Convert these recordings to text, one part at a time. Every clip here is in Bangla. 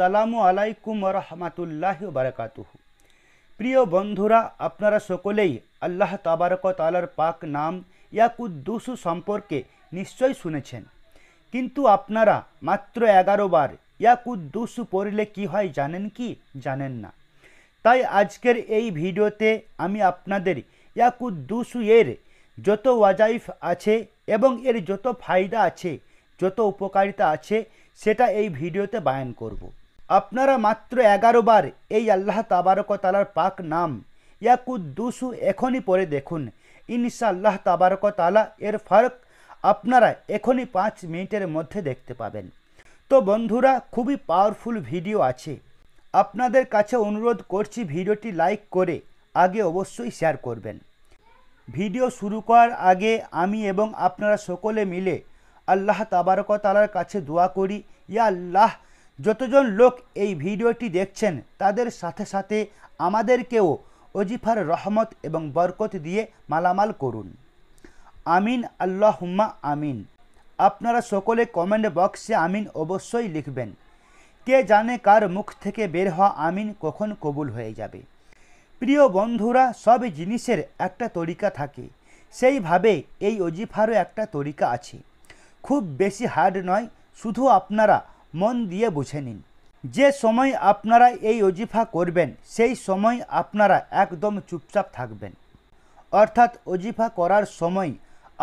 সালামু আলাইকুম রহমাতুল্লাহ বারাকাতুহ প্রিয় বন্ধুরা আপনারা সকলেই আল্লাহ তাবারক তালার পাক নাম ইয়াকুদ্দুসু সম্পর্কে নিশ্চয় শুনেছেন কিন্তু আপনারা মাত্র এগারো বার ইয়াকুদ্দুসু পড়লে কি হয় জানেন কি জানেন না তাই আজকের এই ভিডিওতে আমি আপনাদের ইয়াকুদ্দুসু এর যত ওয়াজাইফ আছে এবং এর যত ফায়দা আছে যত উপকারিতা আছে সেটা এই ভিডিওতে বায়ান করব আপনারা মাত্র এগারো বার এই আল্লাহ তাবারকতালার পাক নাম ইয়াকুদ্দুসু এখনই পরে দেখুন ইনশাআল্লাহ তাবারকতালা এর ফারক আপনারা এখনই পাঁচ মিনিটের মধ্যে দেখতে পাবেন তো বন্ধুরা খুবই পাওয়ারফুল ভিডিও আছে আপনাদের কাছে অনুরোধ করছি ভিডিওটি লাইক করে আগে অবশ্যই শেয়ার করবেন ভিডিও শুরু করার আগে আমি এবং আপনারা সকলে মিলে আল্লাহ তাবারকতালার কাছে দোয়া করি ইয়া আল্লাহ যতজন লোক এই ভিডিওটি দেখছেন তাদের সাথে সাথে আমাদেরকেও অজিফার রহমত এবং বরকত দিয়ে মালামাল করুন আমিন আল্লাহ হুম্মা আমিন আপনারা সকলে কমেন্ট বক্সে আমিন অবশ্যই লিখবেন কে জানে কার মুখ থেকে বের হওয়া আমিন কখন কবুল হয়ে যাবে প্রিয় বন্ধুরা সব জিনিসের একটা তরিকা থাকে সেইভাবে এই অজিফারও একটা তরিকা আছে খুব বেশি হার্ড নয় শুধু আপনারা মন দিয়ে বুঝে নিন যে সময় আপনারা এই অজিফা করবেন সেই সময় আপনারা একদম চুপচাপ থাকবেন অর্থাৎ অজিফা করার সময়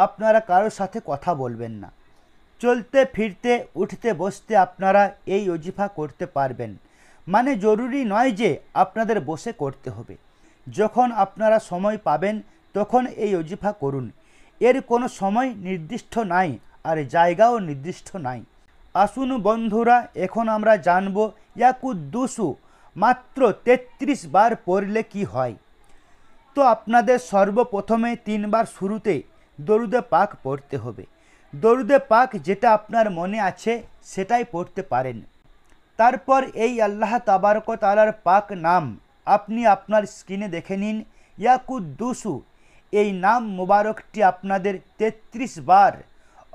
আপনারা কারোর সাথে কথা বলবেন না চলতে ফিরতে উঠতে বসতে আপনারা এই অজিফা করতে পারবেন মানে জরুরি নয় যে আপনাদের বসে করতে হবে যখন আপনারা সময় পাবেন তখন এই অজিফা করুন এর কোনো সময় নির্দিষ্ট নাই আর জায়গাও নির্দিষ্ট নাই আসুন বন্ধুরা এখন আমরা জানব দুশু মাত্র ৩৩ বার পড়লে কি হয় তো আপনাদের সর্বপ্রথমে তিনবার শুরুতে দরুদে পাক পড়তে হবে দরুদে পাক যেটা আপনার মনে আছে সেটাই পড়তে পারেন তারপর এই আল্লাহ তাবারক তালার পাক নাম আপনি আপনার স্ক্রিনে দেখে নিন দুসু এই নাম মোবারকটি আপনাদের ৩৩ বার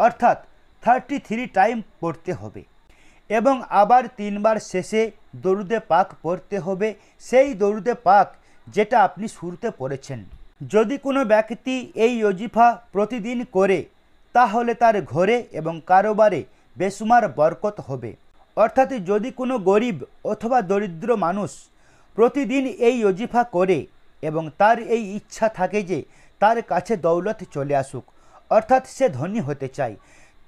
অর্থাৎ থার্টি থ্রি টাইম পড়তে হবে এবং আবার তিনবার শেষে দরুদে পাক পড়তে হবে সেই দরুদে পাক যেটা আপনি শুরুতে পড়েছেন যদি কোনো ব্যক্তি এই অজিফা প্রতিদিন করে তাহলে তার ঘরে এবং কারোবারে বেসুমার বরকত হবে অর্থাৎ যদি কোনো গরিব অথবা দরিদ্র মানুষ প্রতিদিন এই অজিফা করে এবং তার এই ইচ্ছা থাকে যে তার কাছে দৌলত চলে আসুক অর্থাৎ সে ধনী হতে চায়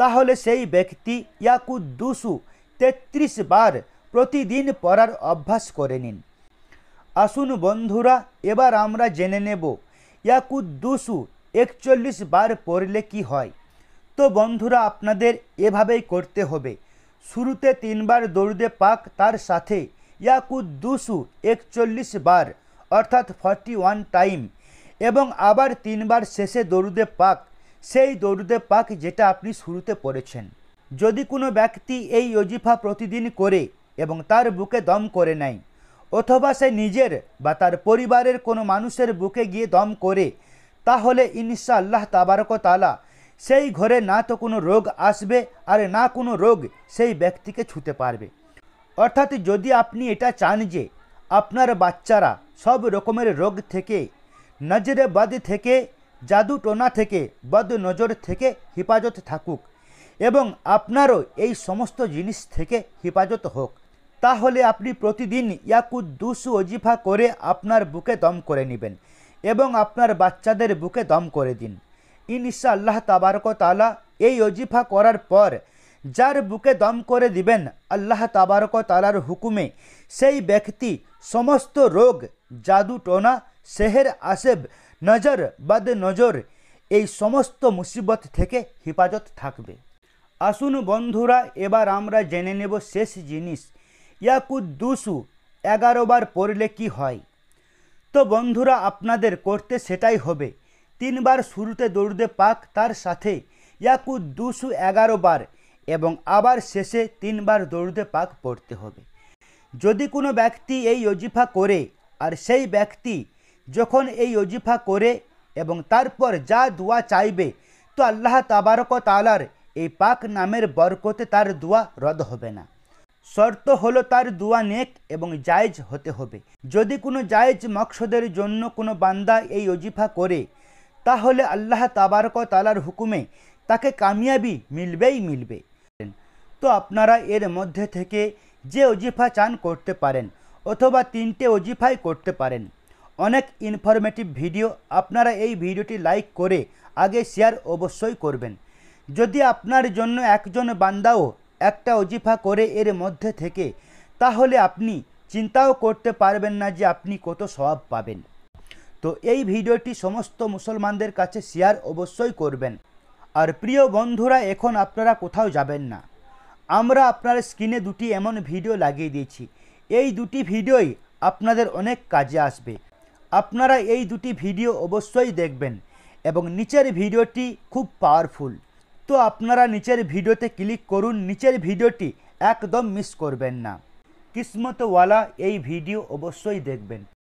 তাহলে সেই ব্যক্তি ইয়াকু দুশু তেত্রিশ বার প্রতিদিন পড়ার অভ্যাস করে নিন আসুন বন্ধুরা এবার আমরা জেনে নেব ইয়াকুদ দুশু একচল্লিশ বার পড়লে কি হয় তো বন্ধুরা আপনাদের এভাবেই করতে হবে শুরুতে তিনবার দৌড়দে পাক তার সাথে ইয়াকুদ দুশু একচল্লিশ বার অর্থাৎ ফর্টি ওয়ান টাইম এবং আবার তিনবার শেষে দৌড়দে পাক সেই দরুদে পাক যেটা আপনি শুরুতে পড়েছেন যদি কোনো ব্যক্তি এই অজিফা প্রতিদিন করে এবং তার বুকে দম করে নেয় অথবা সে নিজের বা তার পরিবারের কোনো মানুষের বুকে গিয়ে দম করে তাহলে ইনশা আল্লাহ তাবারক তালা সেই ঘরে না তো কোনো রোগ আসবে আর না কোনো রোগ সেই ব্যক্তিকে ছুতে পারবে অর্থাৎ যদি আপনি এটা চান যে আপনার বাচ্চারা সব রকমের রোগ থেকে নজরে বাদ থেকে জাদু টোনা থেকে বদ নজর থেকে হেফাজত থাকুক এবং আপনারও এই সমস্ত জিনিস থেকে হেফাজত হোক তাহলে আপনি প্রতিদিন ইয়াকুদ দুশু অজিফা করে আপনার বুকে দম করে নেবেন এবং আপনার বাচ্চাদের বুকে দম করে দিন ইনশা আল্লাহ তাবারক তালা এই অজিফা করার পর যার বুকে দম করে দিবেন আল্লাহ তাবারক তালার হুকুমে সেই ব্যক্তি সমস্ত রোগ জাদু টোনা সেহের আসেব নজর বাদ নজর এই সমস্ত মুসিবত থেকে হেফাজত থাকবে আসুন বন্ধুরা এবার আমরা জেনে নেব শেষ জিনিস ইয়াকুদ দুশু এগারোবার পড়লে কি হয় তো বন্ধুরা আপনাদের করতে সেটাই হবে তিনবার শুরুতে দৌড়দে পাক তার সাথে ইয়াকুদ দুশো এগারো বার এবং আবার শেষে তিনবার দৌড়দে পাক পড়তে হবে যদি কোনো ব্যক্তি এই অজিফা করে আর সেই ব্যক্তি যখন এই অজিফা করে এবং তারপর যা দোয়া চাইবে তো আল্লাহ তাবারক তালার এই পাক নামের বরকতে তার দোয়া রদ হবে না শর্ত হলো তার দোয়া নেক এবং জায়েজ হতে হবে যদি কোনো জায়েজ মকসদের জন্য কোনো বান্দা এই অজিফা করে তাহলে আল্লাহ তাবারক তালার হুকুমে তাকে কামিয়াবি মিলবেই মিলবে তো আপনারা এর মধ্যে থেকে যে অজিফা চান করতে পারেন অথবা তিনটে অজিফাই করতে পারেন অনেক ইনফরমেটিভ ভিডিও আপনারা এই ভিডিওটি লাইক করে আগে শেয়ার অবশ্যই করবেন যদি আপনার জন্য একজন বান্দাও একটা অজিফা করে এর মধ্যে থেকে তাহলে আপনি চিন্তাও করতে পারবেন না যে আপনি কত স্বভাব পাবেন তো এই ভিডিওটি সমস্ত মুসলমানদের কাছে শেয়ার অবশ্যই করবেন আর প্রিয় বন্ধুরা এখন আপনারা কোথাও যাবেন না আমরা আপনার স্ক্রিনে দুটি এমন ভিডিও লাগিয়ে দিয়েছি এই দুটি ভিডিওই আপনাদের অনেক কাজে আসবে আপনারা এই দুটি ভিডিও অবশ্যই দেখবেন এবং নিচের ভিডিওটি খুব পাওয়ারফুল তো আপনারা নিচের ভিডিওতে ক্লিক করুন নিচের ভিডিওটি একদম মিস করবেন না কিসমতওয়ালা এই ভিডিও অবশ্যই দেখবেন